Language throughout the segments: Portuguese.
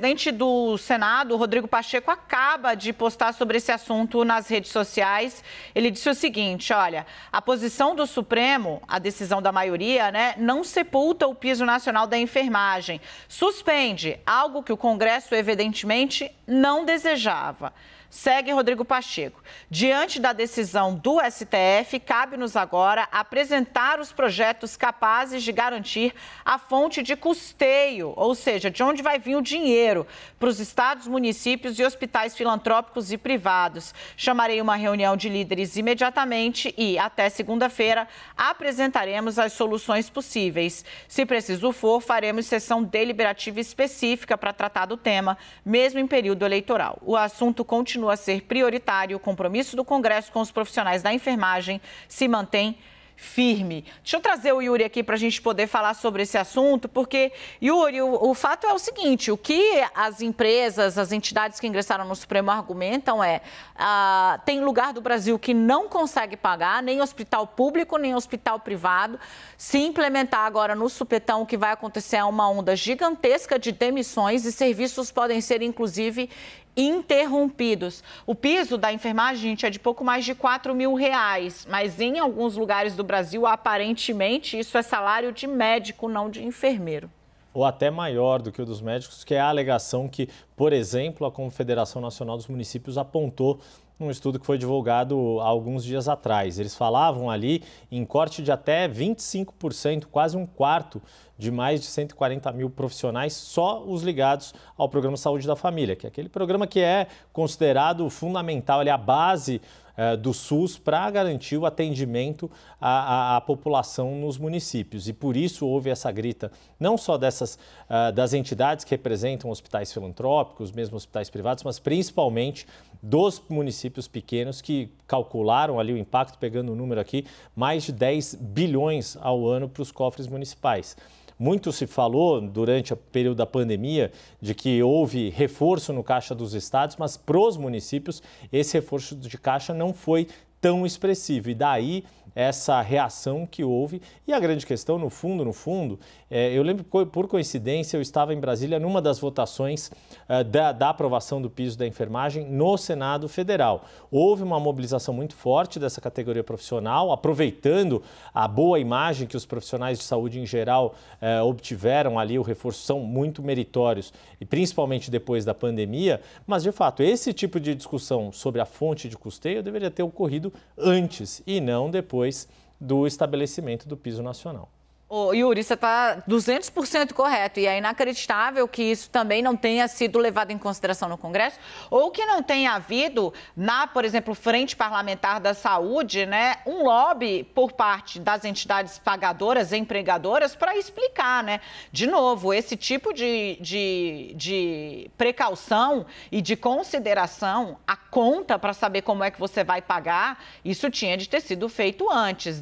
presidente do Senado, Rodrigo Pacheco, acaba de postar sobre esse assunto nas redes sociais. Ele disse o seguinte: olha, a posição do Supremo, a decisão da maioria, né, não sepulta o piso nacional da enfermagem. Suspende, algo que o Congresso evidentemente não desejava segue Rodrigo Pacheco. Diante da decisão do STF, cabe-nos agora apresentar os projetos capazes de garantir a fonte de custeio, ou seja, de onde vai vir o dinheiro para os estados, municípios e hospitais filantrópicos e privados. Chamarei uma reunião de líderes imediatamente e, até segunda-feira, apresentaremos as soluções possíveis. Se preciso for, faremos sessão deliberativa específica para tratar do tema, mesmo em período eleitoral. O assunto continua continua a ser prioritário. O compromisso do Congresso com os profissionais da enfermagem se mantém firme. Deixa eu trazer o Yuri aqui para a gente poder falar sobre esse assunto, porque, Yuri, o, o, fato é o seguinte: o que as empresas, as entidades que ingressaram no Supremo argumentam é: ah, tem lugar do Brasil que não consegue pagar, nem hospital público, nem hospital privado. Se implementar agora no supetão, o que vai acontecer é uma onda gigantesca de demissões e serviços podem ser, inclusive, interrompidos. O piso da enfermagem, gente, é de pouco mais de 4 mil reais, mas em alguns lugares do Brasil, aparentemente, isso é salário de médico, não de enfermeiro ou até maior do que o dos médicos, que é a alegação que, por exemplo, a Confederação Nacional dos Municípios apontou num estudo que foi divulgado há alguns dias atrás. Eles falavam ali em corte de até 25%, quase um quarto de mais de 140 mil profissionais, só os ligados ao programa Saúde da Família, que é aquele programa que é considerado fundamental, ali é a base eh, do SUS para garantir o atendimento à, à, à, população nos municípios. E por isso houve essa grita, não só dessas uh, das entidades que representam hospitais filantrópicos, mesmo hospitais privados, mas principalmente dos municípios pequenos que calcularam ali o impacto, pegando o número aqui, mais de 10 bilhões ao ano para os cofres municipais. Muito se falou durante o período da pandemia de que houve reforço no caixa dos estados, mas para os municípios esse reforço de caixa não foi tão expressivo. E daí essa reação que houve. E a grande questão, no fundo, no fundo, é, eu lembro, por coincidência, eu estava em Brasília numa das votações é, da, da aprovação do piso da enfermagem no Senado Federal. Houve uma mobilização muito forte dessa categoria profissional, aproveitando a boa imagem que os profissionais de saúde em geral é, obtiveram ali, o reforço são muito meritórios, e principalmente depois da pandemia, mas de fato, esse tipo de discussão sobre a fonte de custeio deveria ter ocorrido antes e não depois depois do estabelecimento do piso nacional. Ô, Yuri, você está 200% correto e é inacreditável que isso também não tenha sido levado em consideração no Congresso ou que não tenha havido na, por exemplo, Frente Parlamentar da Saúde, né, um lobby por parte das entidades pagadoras, empregadoras, para explicar, né, de novo, esse tipo de, de, de precaução e de consideração conta para saber como é que você vai pagar, isso tinha de ter sido feito antes.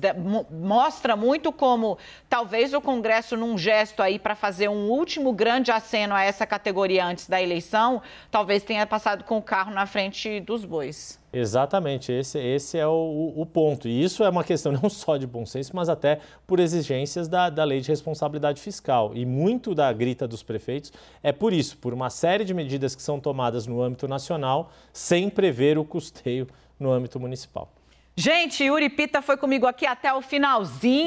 Mostra muito como talvez o Congresso, num gesto aí para fazer um último grande aceno a essa categoria antes da eleição, talvez tenha passado com o carro na frente dos bois. Exatamente, esse, esse é o, o, ponto. E isso é uma questão não só de bom senso, mas até por exigências da, da lei de responsabilidade fiscal. E muito da grita dos prefeitos é por isso, por uma série de medidas que são tomadas no âmbito nacional, sem prever o custeio no âmbito municipal. Gente, Yuri Pita foi comigo aqui até o finalzinho.